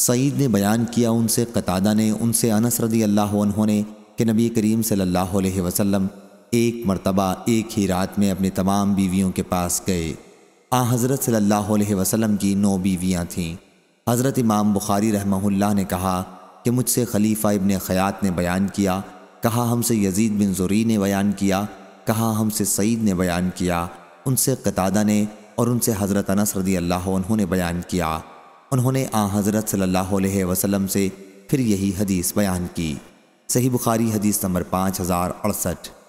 सईद ने बयान किया उनसे कतादा ने उनसे अनस रदी अल्लाह ने कि नबी करीम सल्लल्लाहु अलैहि वसल्लम एक मरतबा एक ही रात में अपनी तमाम बीवियों के पास गए आ हज़रत सल्लल्लाहु अलैहि वसल्लम की नौ बीवियाँ थीं हज़रत इमाम बुखारी रहमहुल्लाह ने कहा कि मुझसे खलीफा इबन ख़यात ने बयान किया कहा हमसे यजीद बिन जुरी ने बयान किया कहा हमसे सईद ने बयान किया उनसे कतादा ने और उनसे हज़रत अनस रदी अल्लाह ने बयान किया उन्होंने आ हज़रत सल्लल्लाहु अलैहि वसल्लम से फिर यही हदीस बयान की सही बुखारी हदीस नंबर पाँच हज़ार अड़सठ